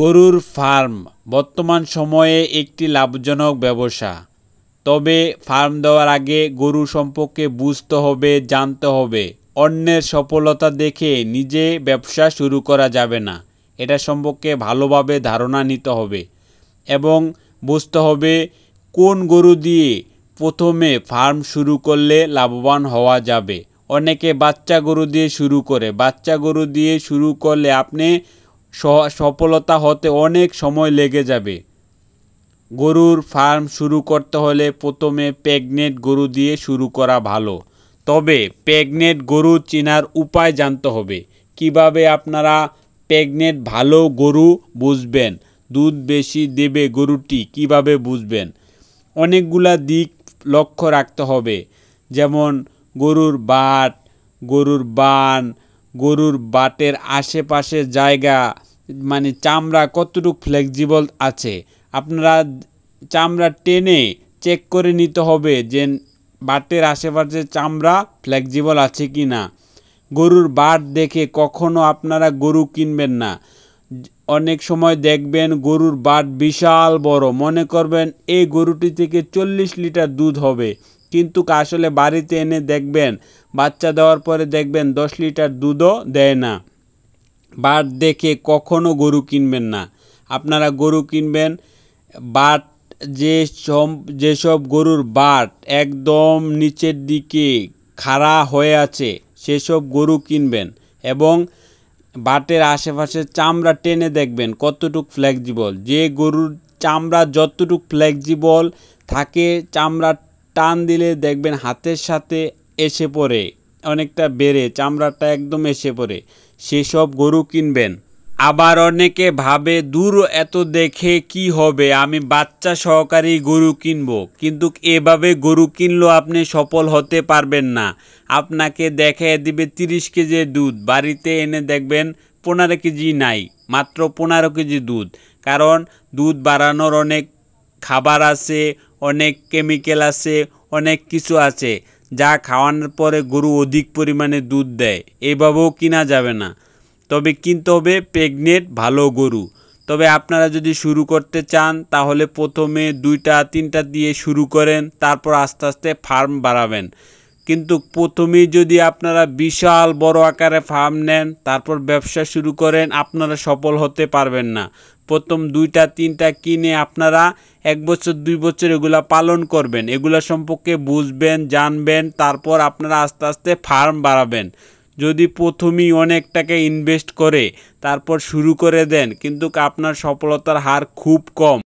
গরুর ফার্ম বর্তমান সময়ে একটি লাভজনক ব্যবসা তবে ফার্ম দেওয়ার আগে গরু সম্পর্কে বুঝতে হবে জানতে হবে অন্যের সফলতা দেখে নিজে ব্যবসা শুরু করা যাবে না এটা সম্পর্কে ভালোভাবে ধারণা নিতে হবে এবং বুঝতে হবে কোন গরু দিয়ে প্রথমে ফার্ম শুরু করলে লাভবান হওয়া যাবে অনেকে বাচ্চা গরু দিয়ে শুরু করে বাচ্চা গরু দিয়ে শুরু করলে আপনি সফলতা হতে অনেক সময় লেগে যাবে গরুর ফার্ম শুরু করতে হলে প্রথমে প্রেগনেন্ট গরু দিয়ে শুরু করা ভালো তবে প্রেগনেন্ট গরু চেনার উপায় জানতে হবে কিভাবে আপনারা প্রেগনেন্ট ভালো গরু বুঝবেন দুধ বেশি দেবে গরুটি কিভাবে বুঝবেন অনেকগুলা দিক লক্ষ্য রাখতে হবে যেমন গরুর বাট গরুর বান গরুর বাটের আশেপাশে জায়গা মানে চামড়া কতটুকু ফ্লেক্সিবল আছে আপনারা চামড়া টেনে চেক করে নিতে হবে যে বাটের আশেপাশে চামড়া ফ্লেক্সিবল আছে কি না গরুর বাট দেখে কখনো আপনারা গরু কিনবেন না অনেক সময় দেখবেন গরুর বাট বিশাল বড় মনে করবেন এই গরুটি থেকে চল্লিশ লিটার দুধ হবে কিন্তু আসলে বাড়িতে এনে দেখবেন বাচ্চা দেওয়ার পরে দেখবেন দশ লিটার দুধও দেয় না বাট দেখে কখনও গরু কিনবেন না আপনারা গরু কিনবেন বাট যে যেসব গরুর বাট একদম নিচের দিকে খাড়া হয়ে আছে সেসব গরু কিনবেন এবং বাটের আশেপাশে চামড়া টেনে দেখবেন কতটুক ফ্লেক্সিবল যে গরুর চামড়া যতটুক ফ্লেক্সিবল থাকে চামড়া টান দিলে দেখবেন হাতের সাথে এসে পড়ে অনেকটা বেড়ে চামড়াটা একদম এসে পড়ে সেসব গরু কিনবেন আবার অনেকে ভাবে দূর এত দেখে কি হবে আমি বাচ্চা সহকারী গরু কিনব কিন্তু এভাবে গরু কিনলো আপনি সফল হতে পারবেন না আপনাকে দেখে দিবে তিরিশ কেজি দুধ বাড়িতে এনে দেখবেন পনেরো কেজি নাই মাত্র পনেরো কেজি দুধ কারণ দুধ বাড়ানোর অনেক খাবার আছে অনেক কেমিক্যাল আছে অনেক কিছু আছে যা খাওয়ানোর পরে গরু অধিক পরিমাণে দুধ দেয় এভাবেও কিনা যাবে না তবে কিনতে হবে প্রেগনেন্ট ভালো গরু তবে আপনারা যদি শুরু করতে চান তাহলে প্রথমে দুইটা তিনটা দিয়ে শুরু করেন তারপর আস্তে আস্তে ফার্ম বাড়াবেন কিন্তু প্রথমেই যদি আপনারা বিশাল বড় আকারে ফার্ম নেন তারপর ব্যবসা শুরু করেন আপনারা সফল হতে পারবেন না প্রথম দুইটা তিনটা কিনে আপনারা এক বছর দুই বছর এগুলা পালন করবেন এগুলো সম্পর্কে বুঝবেন জানবেন তারপর আপনারা আস্তে আস্তে ফার্ম বাড়াবেন যদি প্রথমেই অনেক টাকা ইনভেস্ট করে তারপর শুরু করে দেন কিন্তু আপনার সফলতার হার খুব কম